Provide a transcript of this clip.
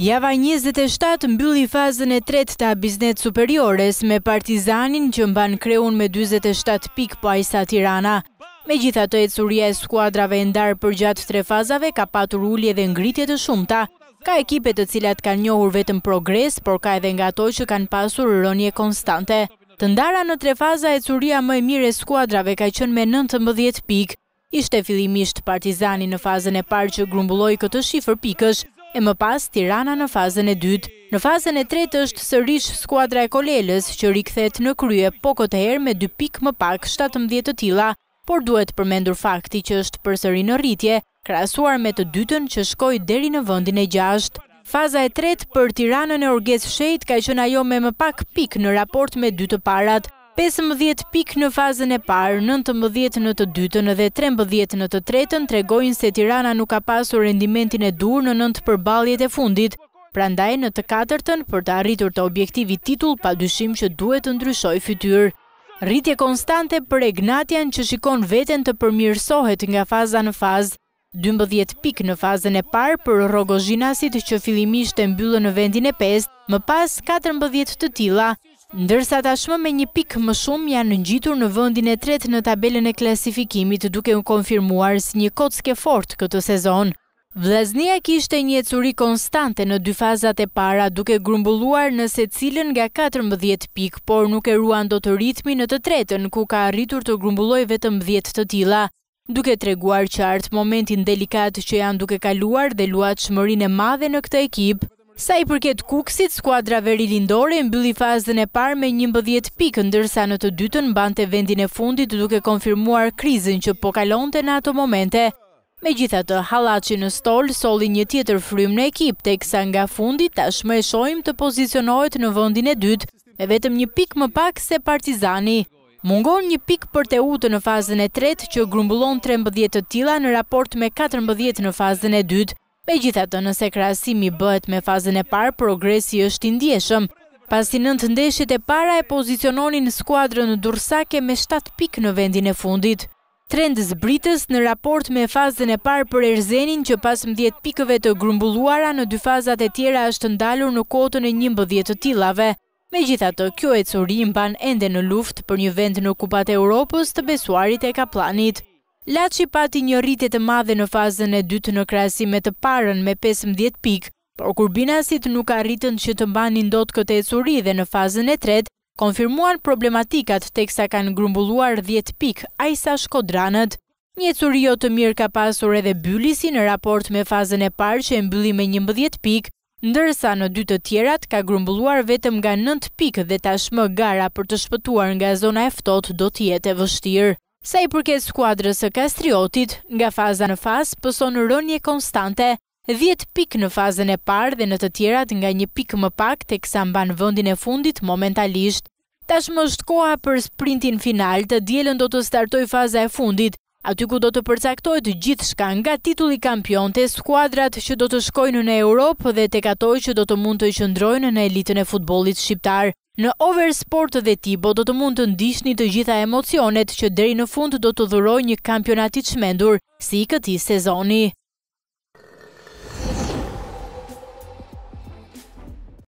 Java 27 mbylli fazën e tret të abiznet superiores me partizanin që mban kreun me 27 pik po ajsa tirana. Me gjitha të e e skuadrave e ndarë për gjatë tre fazave ka patur ullje dhe ngritje të shumta. Ka ekipet të cilat kanë njohur vetëm progres, por ka edhe nga to që kanë pasur rënje konstante. Të ndara në tre faza e curia më e mire e skuadrave ka qënë me 19 pik. Ishte fillimisht partizani në fazën e parë që grumbulloj këtë shifër pikësh, e më pas Tirana në fazën e dytë. Në fazën e tretë është sërish skuadra e kolelës që rikëthet në krye po këtë herë me dy pik më pak 17 të tila, por duhet përmendur fakti që është përsëri në rritje, krasuar me të dytën që shkoj deri në vëndin e gjasht. Faza e tretë për Tiranën e Orges Shejt ka qënë ajo me më pak pik në raport me dy të parat, 15 pik në fazën e parë, 19 në të dytën dhe 13 në të tretën tregojnë se Tirana nuk ka pasur rendimentin e dur në 9 përbaljet e fundit, pra ndaj në të katërtën për të arritur të objektivi titull pa dyshim që duhet të ndryshoj fytyr. Rritje konstante për Egnatian që shikon veten të përmirësohet nga faza në fazë, 12 pik në fazën e parë për rogozhinasit që fillimisht e mbyllën në vendin e 5, më pas 14 të tila, ndërsa tashmë me një pik më shumë janë ngjitur në vëndin e tret në tabelën e klasifikimit duke në konfirmuar si një kocke fort këtë sezon. Vlaznia kishte një ecuri konstante në dy fazat e para duke grumbulluar se cilën nga 14 pik, por nuk e ruan do të ritmi në të tretën ku ka arritur të grumbulloj vetëm 10 të tila, duke treguar qartë momentin delikat që janë duke kaluar dhe luat shmërin e madhe në këtë ekipë, Sa i përket kuksit, skuadra veri lindore e mbylli fazën e parë me një mbëdhjet pikë, ndërsa në të dytën bante vendin e fundit duke konfirmuar krizën që po kalonte në ato momente. Me gjitha të halaci në stol, soli një tjetër frym në ekip, teksa nga fundit tashme e shojmë të pozicionojt në vëndin e dytë, me vetëm një pikë më pak se partizani. Mungon një pikë për te utë në fazën e tretë që grumbullon 13 të tila në raport me 14 në fazën e dytë, Me gjitha të nëse krasimi bëhet me fazën e parë, progresi është indjeshëm. Pasi në të ndeshjet e para e poziciononin skuadrën dursake me 7 pik në vendin e fundit. Trendës britës në raport me fazën e parë për erzenin që pas më 10 pikëve të grumbulluara në dy fazat e tjera është ndalur në kotën e një mbëdhjet të tilave. Me gjitha të kjo e curim ban ende në luft për një vend në kupat e Europës të besuarit e ka planit. Laçi pati një rritje të madhe në fazën e dytë në krahasim me të parën me 15 pikë, por Kurbinasit nuk arritën që të mbanin dot këtë ecuri dhe në fazën e tretë konfirmuan problematikat teksa kanë grumbulluar 10 pikë ajsa Shkodranët. Një ecuri jo të mirë ka pasur edhe byllisi në raport me fazën e parë që e mbylli me 11 pikë, ndërsa në dy të tjerat ka grumbulluar vetëm nga 9 pikë dhe tashmë gara për të shpëtuar nga zona e ftohtë do të jetë e vështirë. Sa i përket skuadrës e Kastriotit, nga faza në fazë pëson rënje konstante, 10 pik në fazën e parë dhe në të tjerat nga një pik më pak të kësa mban vëndin e fundit momentalisht. Tash më është koha për sprintin final të djelën do të startoj faza e fundit, aty ku do të përcaktojt gjithë shka nga titulli kampion të skuadrat që do të shkojnë në Europë dhe të katoj që do të mund të shëndrojnë në elitën e futbolit shqiptarë. Në over sport dhe tibo do të mund të ndishtni të gjitha emocionet që deri në fund do të dhuroj një kampionatit shmendur si i këti sezoni.